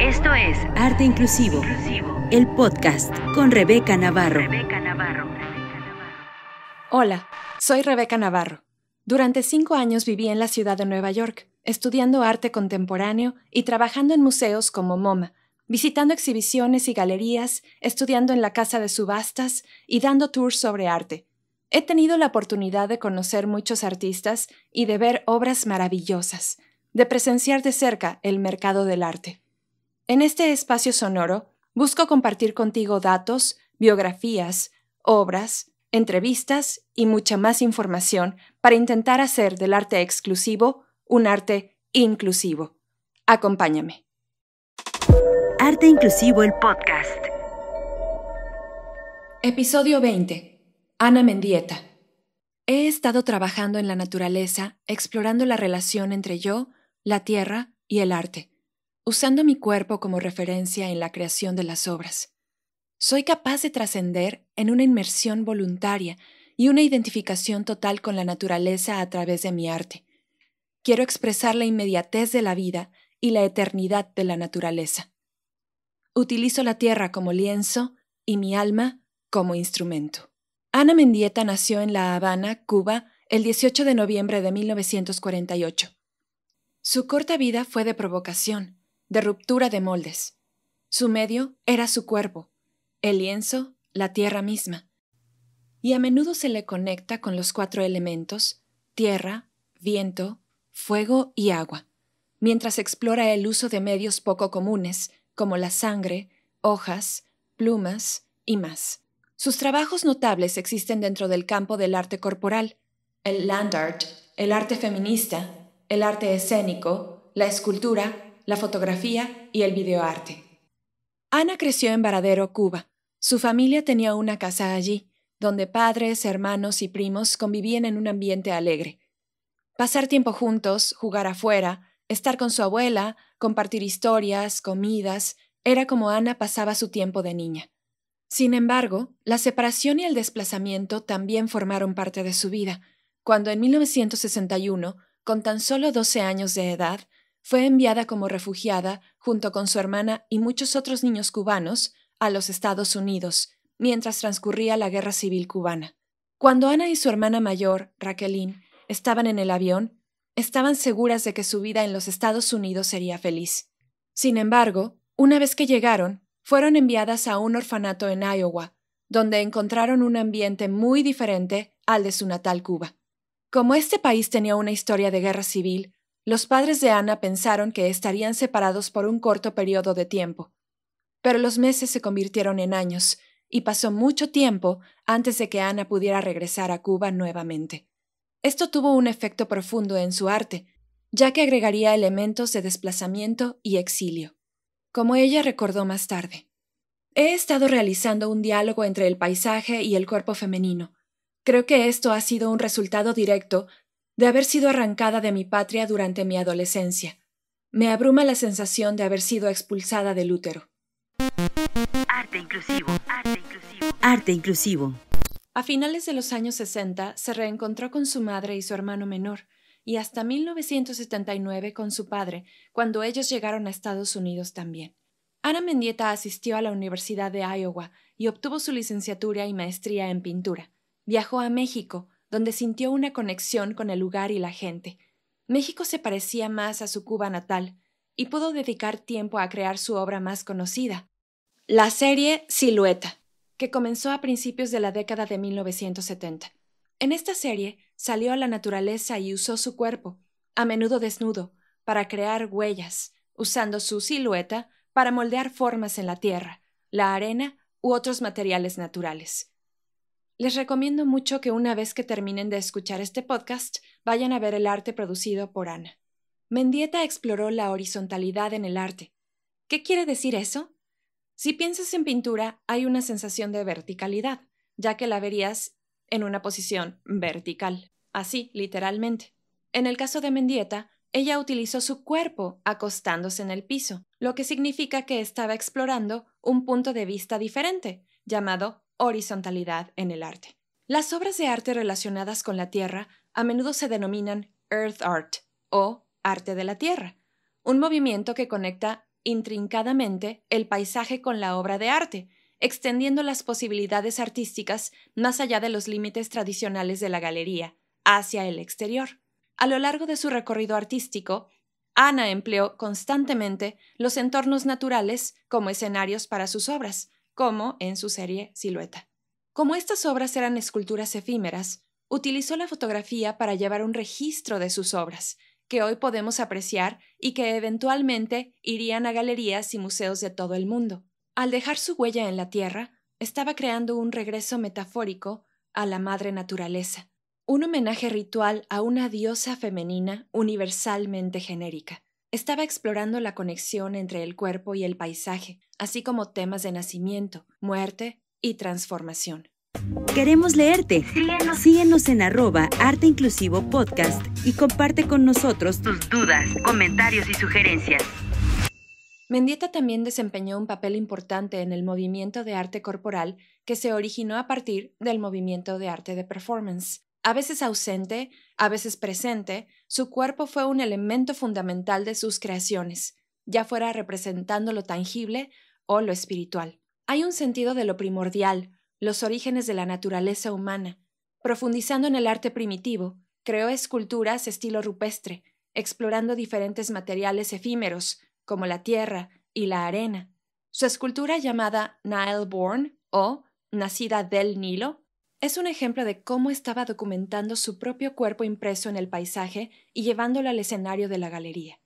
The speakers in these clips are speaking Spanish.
Esto es Arte Inclusivo, el podcast con Rebeca Navarro. Hola, soy Rebeca Navarro. Durante cinco años viví en la ciudad de Nueva York, estudiando arte contemporáneo y trabajando en museos como MoMA, visitando exhibiciones y galerías, estudiando en la casa de subastas y dando tours sobre arte. He tenido la oportunidad de conocer muchos artistas y de ver obras maravillosas, de presenciar de cerca el mercado del arte. En este espacio sonoro busco compartir contigo datos, biografías, obras, entrevistas y mucha más información para intentar hacer del arte exclusivo un arte inclusivo. Acompáñame. Arte Inclusivo el podcast. Episodio 20. Ana Mendieta. He estado trabajando en la naturaleza, explorando la relación entre yo, la tierra y el arte usando mi cuerpo como referencia en la creación de las obras. Soy capaz de trascender en una inmersión voluntaria y una identificación total con la naturaleza a través de mi arte. Quiero expresar la inmediatez de la vida y la eternidad de la naturaleza. Utilizo la tierra como lienzo y mi alma como instrumento. Ana Mendieta nació en La Habana, Cuba, el 18 de noviembre de 1948. Su corta vida fue de provocación de ruptura de moldes. Su medio era su cuerpo, el lienzo, la tierra misma. Y a menudo se le conecta con los cuatro elementos, tierra, viento, fuego y agua, mientras explora el uso de medios poco comunes, como la sangre, hojas, plumas y más. Sus trabajos notables existen dentro del campo del arte corporal, el land art, el arte feminista, el arte escénico, la escultura la fotografía y el videoarte. Ana creció en Varadero, Cuba. Su familia tenía una casa allí, donde padres, hermanos y primos convivían en un ambiente alegre. Pasar tiempo juntos, jugar afuera, estar con su abuela, compartir historias, comidas, era como Ana pasaba su tiempo de niña. Sin embargo, la separación y el desplazamiento también formaron parte de su vida, cuando en 1961, con tan solo 12 años de edad, fue enviada como refugiada, junto con su hermana y muchos otros niños cubanos, a los Estados Unidos, mientras transcurría la Guerra Civil cubana. Cuando Ana y su hermana mayor, Raquelín, estaban en el avión, estaban seguras de que su vida en los Estados Unidos sería feliz. Sin embargo, una vez que llegaron, fueron enviadas a un orfanato en Iowa, donde encontraron un ambiente muy diferente al de su natal Cuba. Como este país tenía una historia de guerra civil, los padres de Ana pensaron que estarían separados por un corto periodo de tiempo, pero los meses se convirtieron en años y pasó mucho tiempo antes de que Ana pudiera regresar a Cuba nuevamente. Esto tuvo un efecto profundo en su arte, ya que agregaría elementos de desplazamiento y exilio, como ella recordó más tarde. He estado realizando un diálogo entre el paisaje y el cuerpo femenino. Creo que esto ha sido un resultado directo de haber sido arrancada de mi patria durante mi adolescencia. Me abruma la sensación de haber sido expulsada del útero. Arte inclusivo, arte inclusivo. Arte inclusivo. A finales de los años 60 se reencontró con su madre y su hermano menor, y hasta 1979 con su padre, cuando ellos llegaron a Estados Unidos también. Ana Mendieta asistió a la Universidad de Iowa y obtuvo su licenciatura y maestría en pintura. Viajó a México, donde sintió una conexión con el lugar y la gente. México se parecía más a su Cuba natal y pudo dedicar tiempo a crear su obra más conocida, la serie Silueta, que comenzó a principios de la década de 1970. En esta serie salió a la naturaleza y usó su cuerpo, a menudo desnudo, para crear huellas, usando su silueta para moldear formas en la tierra, la arena u otros materiales naturales. Les recomiendo mucho que una vez que terminen de escuchar este podcast, vayan a ver el arte producido por Ana. Mendieta exploró la horizontalidad en el arte. ¿Qué quiere decir eso? Si piensas en pintura, hay una sensación de verticalidad, ya que la verías en una posición vertical, así, literalmente. En el caso de Mendieta, ella utilizó su cuerpo acostándose en el piso, lo que significa que estaba explorando un punto de vista diferente, llamado horizontalidad en el arte. Las obras de arte relacionadas con la Tierra a menudo se denominan Earth Art o Arte de la Tierra, un movimiento que conecta intrincadamente el paisaje con la obra de arte, extendiendo las posibilidades artísticas más allá de los límites tradicionales de la galería, hacia el exterior. A lo largo de su recorrido artístico, Ana empleó constantemente los entornos naturales como escenarios para sus obras, como en su serie Silueta. Como estas obras eran esculturas efímeras, utilizó la fotografía para llevar un registro de sus obras, que hoy podemos apreciar y que eventualmente irían a galerías y museos de todo el mundo. Al dejar su huella en la tierra, estaba creando un regreso metafórico a la madre naturaleza, un homenaje ritual a una diosa femenina universalmente genérica. Estaba explorando la conexión entre el cuerpo y el paisaje, así como temas de nacimiento, muerte y transformación. Queremos leerte. Síguenos, en arroba Arte y comparte con nosotros tus dudas, comentarios y sugerencias. Mendieta también desempeñó un papel importante en el movimiento de arte corporal que se originó a partir del movimiento de arte de performance a veces ausente, a veces presente, su cuerpo fue un elemento fundamental de sus creaciones, ya fuera representando lo tangible o lo espiritual. Hay un sentido de lo primordial, los orígenes de la naturaleza humana. Profundizando en el arte primitivo, creó esculturas estilo rupestre, explorando diferentes materiales efímeros, como la tierra y la arena. Su escultura llamada Nileborn o Nacida del Nilo es un ejemplo de cómo estaba documentando su propio cuerpo impreso en el paisaje y llevándolo al escenario de la galería.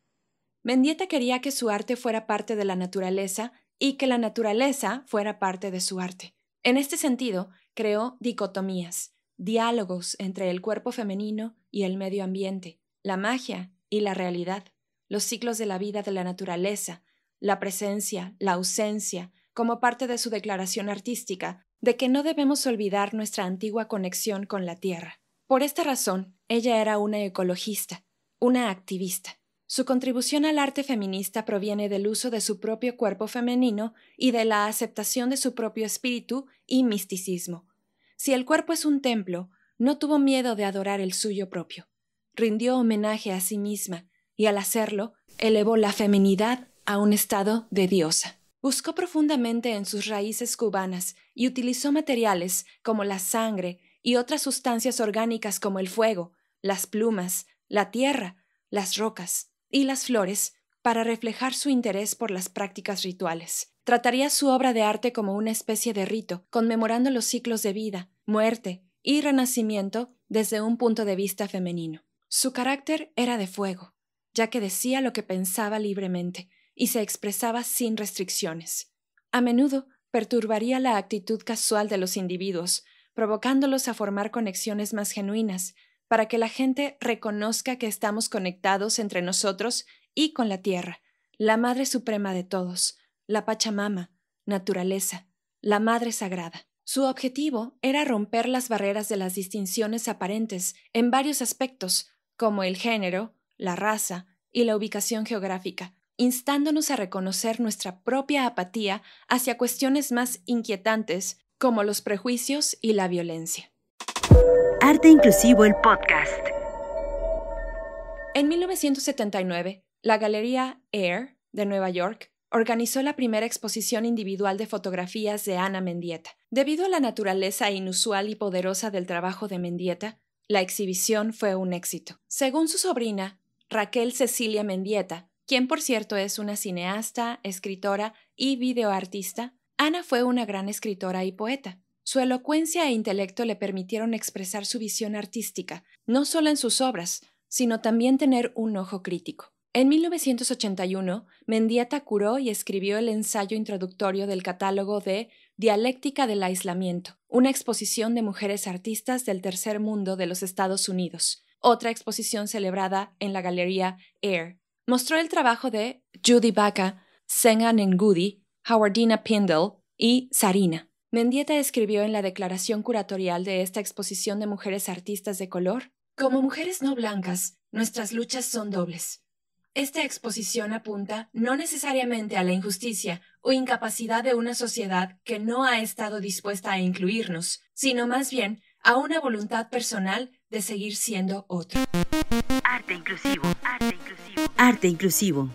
Mendieta quería que su arte fuera parte de la naturaleza y que la naturaleza fuera parte de su arte. En este sentido, creó dicotomías, diálogos entre el cuerpo femenino y el medio ambiente, la magia y la realidad, los ciclos de la vida de la naturaleza, la presencia, la ausencia, como parte de su declaración artística, de que no debemos olvidar nuestra antigua conexión con la Tierra. Por esta razón, ella era una ecologista, una activista. Su contribución al arte feminista proviene del uso de su propio cuerpo femenino y de la aceptación de su propio espíritu y misticismo. Si el cuerpo es un templo, no tuvo miedo de adorar el suyo propio. Rindió homenaje a sí misma y al hacerlo elevó la feminidad a un estado de diosa. Buscó profundamente en sus raíces cubanas y utilizó materiales como la sangre y otras sustancias orgánicas como el fuego, las plumas, la tierra, las rocas y las flores para reflejar su interés por las prácticas rituales. Trataría su obra de arte como una especie de rito, conmemorando los ciclos de vida, muerte y renacimiento desde un punto de vista femenino. Su carácter era de fuego, ya que decía lo que pensaba libremente, y se expresaba sin restricciones. A menudo perturbaría la actitud casual de los individuos, provocándolos a formar conexiones más genuinas, para que la gente reconozca que estamos conectados entre nosotros y con la Tierra, la Madre Suprema de todos, la Pachamama, naturaleza, la Madre Sagrada. Su objetivo era romper las barreras de las distinciones aparentes en varios aspectos, como el género, la raza y la ubicación geográfica, instándonos a reconocer nuestra propia apatía hacia cuestiones más inquietantes como los prejuicios y la violencia. Arte Inclusivo el podcast. En 1979, la Galería Air de Nueva York organizó la primera exposición individual de fotografías de Ana Mendieta. Debido a la naturaleza inusual y poderosa del trabajo de Mendieta, la exhibición fue un éxito. Según su sobrina, Raquel Cecilia Mendieta, quien por cierto es una cineasta, escritora y videoartista, Ana fue una gran escritora y poeta. Su elocuencia e intelecto le permitieron expresar su visión artística, no solo en sus obras, sino también tener un ojo crítico. En 1981, Mendieta curó y escribió el ensayo introductorio del catálogo de Dialéctica del Aislamiento, una exposición de mujeres artistas del tercer mundo de los Estados Unidos, otra exposición celebrada en la Galería Air mostró el trabajo de Judy Baca, Senga Nengudi, Howardina Pindle y Sarina. Mendieta escribió en la declaración curatorial de esta exposición de mujeres artistas de color, Como mujeres no blancas, nuestras luchas son dobles. Esta exposición apunta no necesariamente a la injusticia o incapacidad de una sociedad que no ha estado dispuesta a incluirnos, sino más bien a una voluntad personal de seguir siendo otro. Arte inclusivo, Arte inclusivo.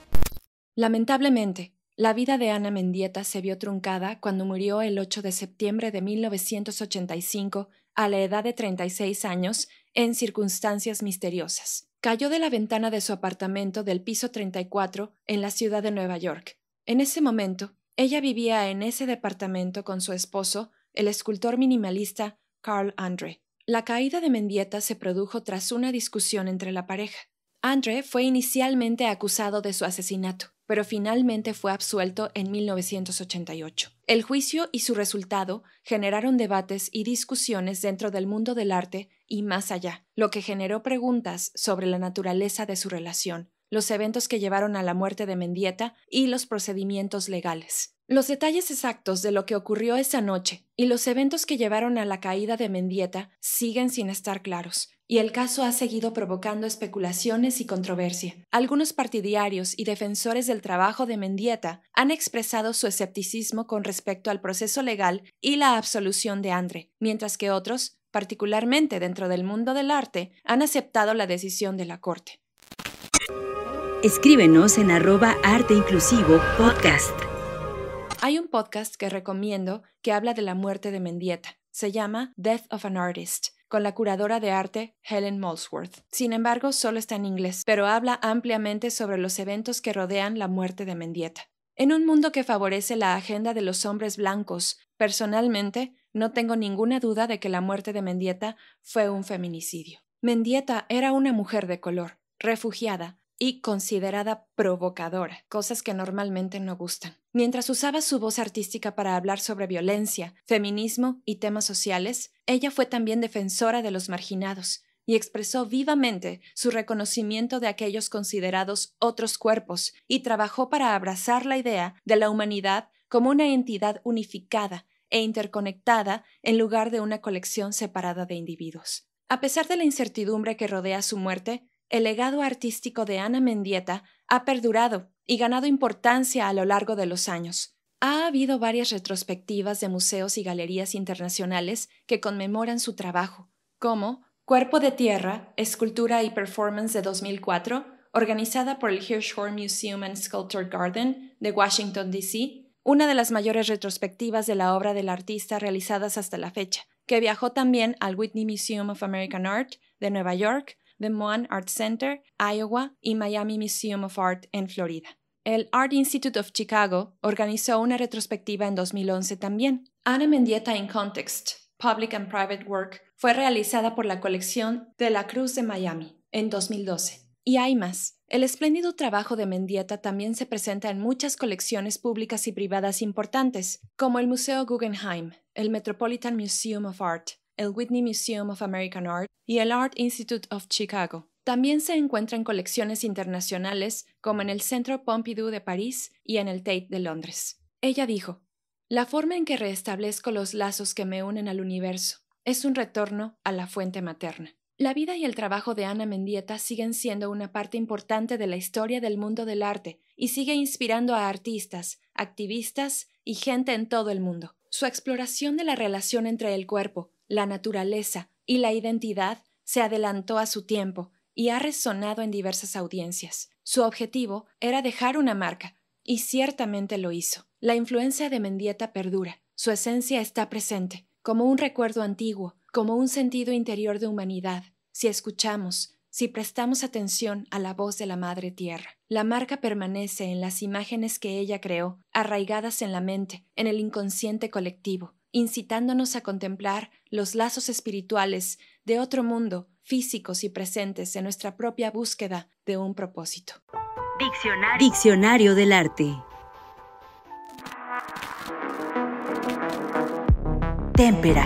Lamentablemente, la vida de Ana Mendieta se vio truncada cuando murió el 8 de septiembre de 1985 a la edad de 36 años en circunstancias misteriosas. Cayó de la ventana de su apartamento del piso 34 en la ciudad de Nueva York. En ese momento, ella vivía en ese departamento con su esposo, el escultor minimalista Carl Andre. La caída de Mendieta se produjo tras una discusión entre la pareja. Andre fue inicialmente acusado de su asesinato, pero finalmente fue absuelto en 1988. El juicio y su resultado generaron debates y discusiones dentro del mundo del arte y más allá, lo que generó preguntas sobre la naturaleza de su relación, los eventos que llevaron a la muerte de Mendieta y los procedimientos legales. Los detalles exactos de lo que ocurrió esa noche y los eventos que llevaron a la caída de Mendieta siguen sin estar claros, y el caso ha seguido provocando especulaciones y controversia. Algunos partidarios y defensores del trabajo de Mendieta han expresado su escepticismo con respecto al proceso legal y la absolución de Andre, mientras que otros, particularmente dentro del mundo del arte, han aceptado la decisión de la Corte. Escríbenos en arroba podcast. Hay un podcast que recomiendo que habla de la muerte de Mendieta. Se llama Death of an Artist con la curadora de arte Helen Molesworth. Sin embargo, solo está en inglés, pero habla ampliamente sobre los eventos que rodean la muerte de Mendieta. En un mundo que favorece la agenda de los hombres blancos, personalmente, no tengo ninguna duda de que la muerte de Mendieta fue un feminicidio. Mendieta era una mujer de color, refugiada y considerada provocadora, cosas que normalmente no gustan. Mientras usaba su voz artística para hablar sobre violencia, feminismo y temas sociales, ella fue también defensora de los marginados y expresó vivamente su reconocimiento de aquellos considerados otros cuerpos y trabajó para abrazar la idea de la humanidad como una entidad unificada e interconectada en lugar de una colección separada de individuos. A pesar de la incertidumbre que rodea su muerte, el legado artístico de Ana Mendieta ha perdurado y ganado importancia a lo largo de los años. Ha habido varias retrospectivas de museos y galerías internacionales que conmemoran su trabajo, como Cuerpo de Tierra, Escultura y Performance de 2004, organizada por el Hirshhorn Museum and Sculpture Garden de Washington, D.C., una de las mayores retrospectivas de la obra del artista realizadas hasta la fecha, que viajó también al Whitney Museum of American Art de Nueva York, The Moan Art Center, Iowa y Miami Museum of Art en Florida. El Art Institute of Chicago organizó una retrospectiva en 2011 también. Ana Mendieta in Context, Public and Private Work, fue realizada por la colección de la Cruz de Miami en 2012. Y hay más. El espléndido trabajo de Mendieta también se presenta en muchas colecciones públicas y privadas importantes, como el Museo Guggenheim, el Metropolitan Museum of Art, el Whitney Museum of American Art y el Art Institute of Chicago. También se encuentra en colecciones internacionales como en el Centro Pompidou de París y en el Tate de Londres. Ella dijo, La forma en que restablezco los lazos que me unen al universo es un retorno a la fuente materna. La vida y el trabajo de Ana Mendieta siguen siendo una parte importante de la historia del mundo del arte y sigue inspirando a artistas, activistas y gente en todo el mundo. Su exploración de la relación entre el cuerpo, la naturaleza y la identidad se adelantó a su tiempo y ha resonado en diversas audiencias. Su objetivo era dejar una marca, y ciertamente lo hizo. La influencia de Mendieta perdura, su esencia está presente, como un recuerdo antiguo, como un sentido interior de humanidad, si escuchamos, si prestamos atención a la voz de la Madre Tierra. La marca permanece en las imágenes que ella creó, arraigadas en la mente, en el inconsciente colectivo, incitándonos a contemplar los lazos espirituales de otro mundo físicos y presentes en nuestra propia búsqueda de un propósito. Diccionario, del Arte. Témpera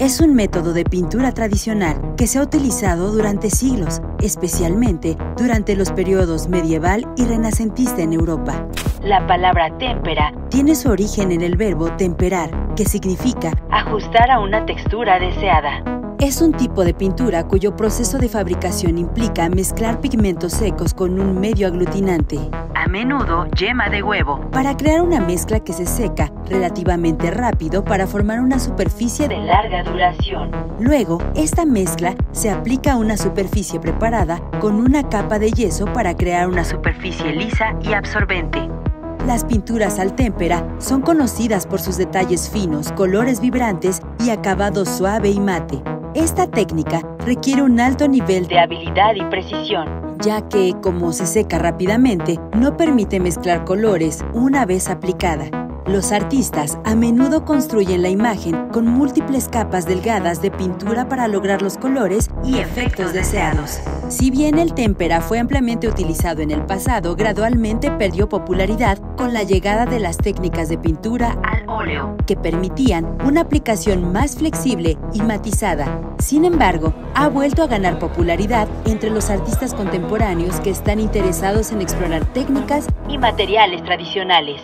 es un método de pintura tradicional que se ha utilizado durante siglos, especialmente durante los periodos medieval y renacentista en Europa. La palabra témpera tiene su origen en el verbo temperar, que significa ajustar a una textura deseada. Es un tipo de pintura cuyo proceso de fabricación implica mezclar pigmentos secos con un medio aglutinante, a menudo yema de huevo, para crear una mezcla que se seca relativamente rápido para formar una superficie de larga duración. Luego, esta mezcla se aplica a una superficie preparada con una capa de yeso para crear una superficie lisa y absorbente. Las pinturas al témpera son conocidas por sus detalles finos, colores vibrantes y acabado suave y mate. Esta técnica requiere un alto nivel de habilidad y precisión, ya que, como se seca rápidamente, no permite mezclar colores una vez aplicada. Los artistas a menudo construyen la imagen con múltiples capas delgadas de pintura para lograr los colores y efectos deseados. Si bien el témpera fue ampliamente utilizado en el pasado, gradualmente perdió popularidad con la llegada de las técnicas de pintura que permitían una aplicación más flexible y matizada. Sin embargo, ha vuelto a ganar popularidad entre los artistas contemporáneos que están interesados en explorar técnicas y materiales tradicionales.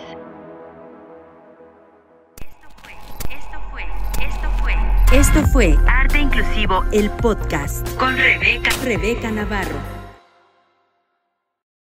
Esto fue Arte Inclusivo, el podcast, con Rebeca, Rebeca Navarro.